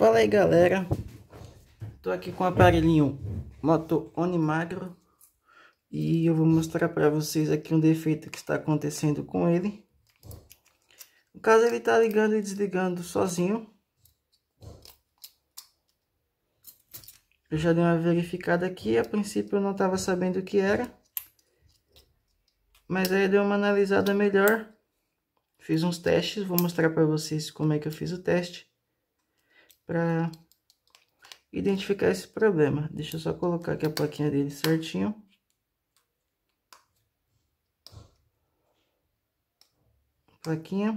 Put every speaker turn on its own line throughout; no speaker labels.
Fala aí galera, tô aqui com o aparelhinho Moto Onimagro e eu vou mostrar para vocês aqui um defeito que está acontecendo com ele. No caso ele está ligando e desligando sozinho. Eu já dei uma verificada aqui, a princípio eu não estava sabendo o que era. Mas aí eu dei uma analisada melhor, fiz uns testes, vou mostrar para vocês como é que eu fiz o teste para identificar esse problema. Deixa eu só colocar aqui a plaquinha dele certinho. Plaquinha.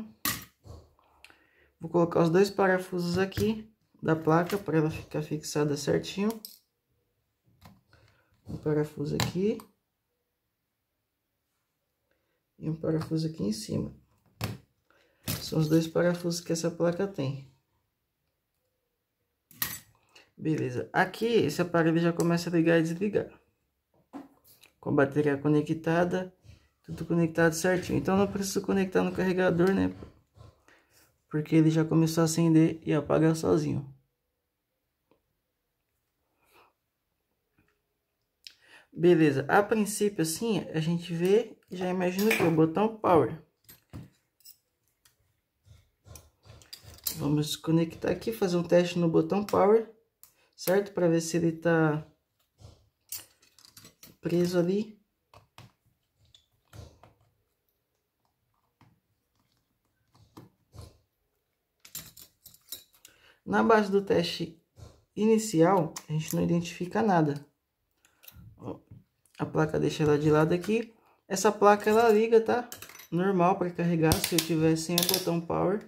Vou colocar os dois parafusos aqui da placa para ela ficar fixada certinho. Um parafuso aqui. E um parafuso aqui em cima. São os dois parafusos que essa placa tem. Beleza, aqui esse aparelho já começa a ligar e desligar. Com a bateria conectada, tudo conectado certinho. Então não preciso conectar no carregador, né? Porque ele já começou a acender e apagar sozinho. Beleza, a princípio assim, a gente vê e já imagina que o botão power. Vamos conectar aqui, fazer um teste no botão power certo? Para ver se ele tá preso ali. Na base do teste inicial, a gente não identifica nada. a placa deixa ela de lado aqui. Essa placa ela liga, tá? Normal para carregar. Se eu tiver sem o botão power,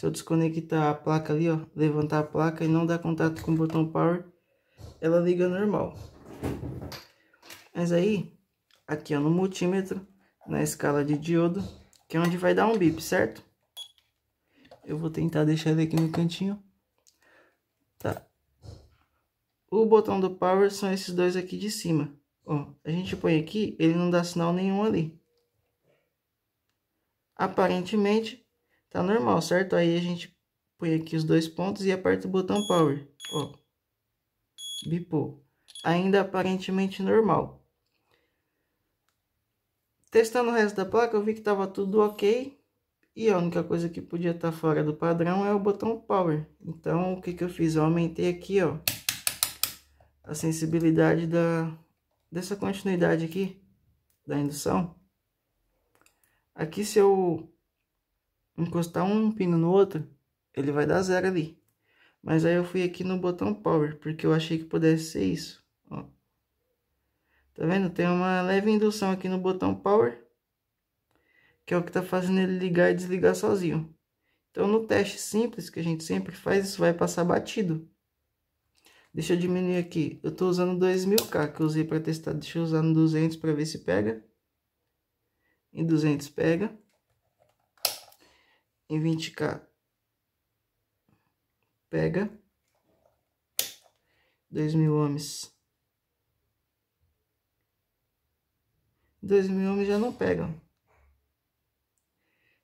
se eu desconectar a placa ali, ó, levantar a placa e não dar contato com o botão power, ela liga normal. Mas aí, aqui ó, no multímetro, na escala de diodo, que é onde vai dar um bip, certo? Eu vou tentar deixar ele aqui no cantinho. Tá. O botão do power são esses dois aqui de cima. Ó, a gente põe aqui, ele não dá sinal nenhum ali. Aparentemente, Tá normal, certo? Aí a gente põe aqui os dois pontos e aperta o botão power. Ó. Bipou. Ainda aparentemente normal. Testando o resto da placa, eu vi que tava tudo ok. E a única coisa que podia estar tá fora do padrão é o botão power. Então, o que, que eu fiz? Eu aumentei aqui, ó. A sensibilidade da, dessa continuidade aqui da indução. Aqui se eu encostar um pino no outro, ele vai dar zero ali. Mas aí eu fui aqui no botão power, porque eu achei que pudesse ser isso, ó. Tá vendo? Tem uma leve indução aqui no botão power, que é o que tá fazendo ele ligar e desligar sozinho. Então no teste simples que a gente sempre faz, isso vai passar batido. Deixa eu diminuir aqui. Eu tô usando 2000K que eu usei para testar. Deixa eu usar no 200 para ver se pega. Em 200 pega em 20k. Pega. 2 mil homens. 2 mil homens já não pegam.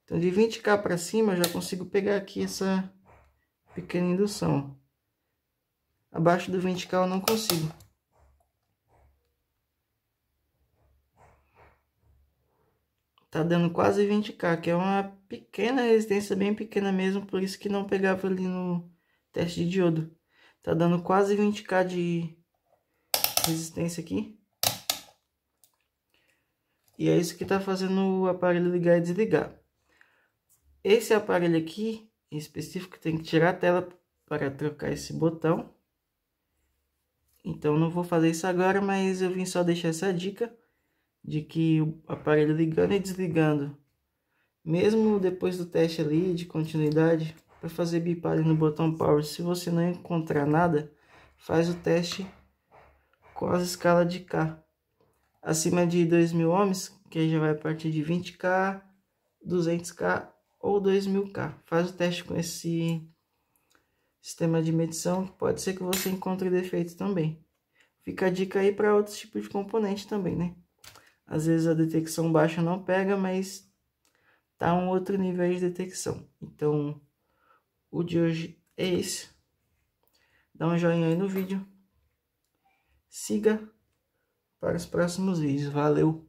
Então, de 20k para cima, eu já consigo pegar aqui essa pequena indução. Abaixo do 20k eu não consigo. Tá dando quase 20k, que é uma pequena resistência, bem pequena mesmo, por isso que não pegava ali no teste de diodo. Tá dando quase 20k de resistência aqui. E é isso que tá fazendo o aparelho ligar e desligar. Esse aparelho aqui, em específico, tem que tirar a tela para trocar esse botão. Então não vou fazer isso agora, mas eu vim só deixar essa dica de que o aparelho ligando e desligando, mesmo depois do teste ali de continuidade, para fazer bipare no botão power, se você não encontrar nada, faz o teste com a escala de K. Acima de 2.000 ohms, que já vai a partir de 20K, 200K ou 2.000K. Faz o teste com esse sistema de medição, pode ser que você encontre defeito também. Fica a dica aí para outros tipos de componente também, né? Às vezes a detecção baixa não pega, mas tá um outro nível de detecção. Então, o de hoje é esse. Dá um joinha aí no vídeo. Siga para os próximos vídeos. Valeu!